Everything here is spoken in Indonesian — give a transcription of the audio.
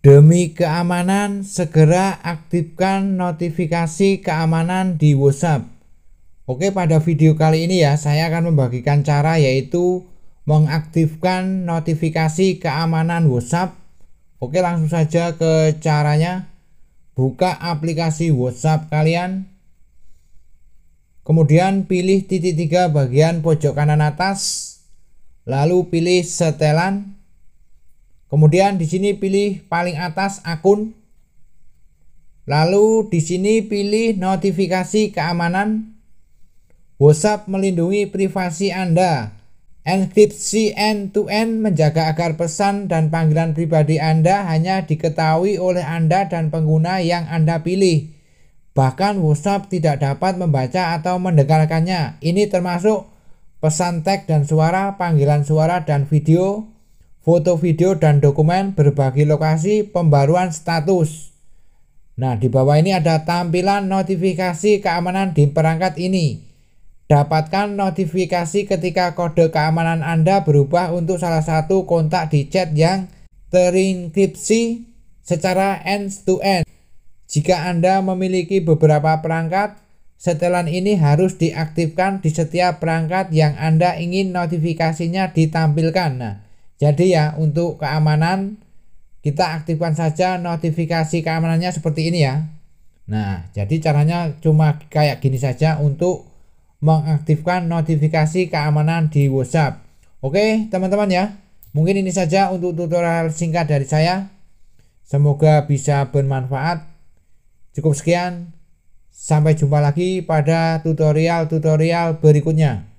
Demi keamanan, segera aktifkan notifikasi keamanan di WhatsApp. Oke, pada video kali ini ya, saya akan membagikan cara yaitu mengaktifkan notifikasi keamanan WhatsApp. Oke, langsung saja ke caranya. Buka aplikasi WhatsApp kalian. Kemudian pilih titik tiga bagian pojok kanan atas. Lalu pilih setelan Kemudian di sini pilih paling atas akun. Lalu di sini pilih notifikasi keamanan. WhatsApp melindungi privasi Anda. Enkripsi end-to-end menjaga agar pesan dan panggilan pribadi Anda hanya diketahui oleh Anda dan pengguna yang Anda pilih. Bahkan WhatsApp tidak dapat membaca atau mendengarkannya. Ini termasuk pesan teks dan suara, panggilan suara dan video, foto video dan dokumen berbagi lokasi pembaruan status. Nah, di bawah ini ada tampilan notifikasi keamanan di perangkat ini. Dapatkan notifikasi ketika kode keamanan Anda berubah untuk salah satu kontak di chat yang terinkripsi secara end-to-end. -end. Jika Anda memiliki beberapa perangkat, setelan ini harus diaktifkan di setiap perangkat yang Anda ingin notifikasinya ditampilkan. Nah, jadi ya untuk keamanan kita aktifkan saja notifikasi keamanannya seperti ini ya. Nah, jadi caranya cuma kayak gini saja untuk mengaktifkan notifikasi keamanan di WhatsApp. Oke, teman-teman ya. Mungkin ini saja untuk tutorial singkat dari saya. Semoga bisa bermanfaat. Cukup sekian. Sampai jumpa lagi pada tutorial-tutorial berikutnya.